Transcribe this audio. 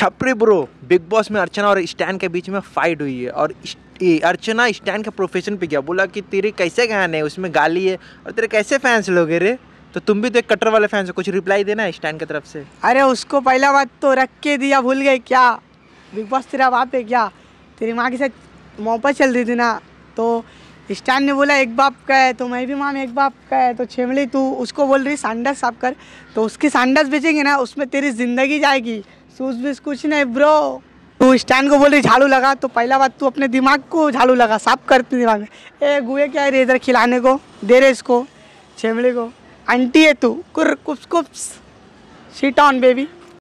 छपरी bro big boss में अर्चना और स्टैन के बीच में फाइट हुई है और अर्चना स्टैन के प्रोफेशन पे गया बोला कि तेरे कैसे गाने है उसमें गाली है और तेरे कैसे फैंस लोगे रे तो तुम भी तो एक कटर वाले फैंस हो कुछ रिप्लाई देना स्टैन की तरफ से अरे उसको पहला बात तो रख के दिया भूल गए क्या बिग बॉस तेरा बाप है क्या तेरी माँ के साथ मोहब्बत चल रही थी ना तो स्टैन ने बोला एक बाप का है तो मैं भी माम एक बाप का है तो छेमली तू उसको बोल रही सांडस साफ कर तो उसकी सांडस बेचेंगे ना उसमें तेरी ज़िंदगी जाएगी सूस बीस कुछ नहीं ब्रो तू स्टैंड को बोल रही झाड़ू लगा तो पहला बात तू अपने दिमाग को झाड़ू लगा साफ करती दिमाग में ए गुए क्या है इधर खिलाने को दे रहे इसको छेमड़े को आंटी है तू कुर कुप्स कुप्स सीट ऑन बेबी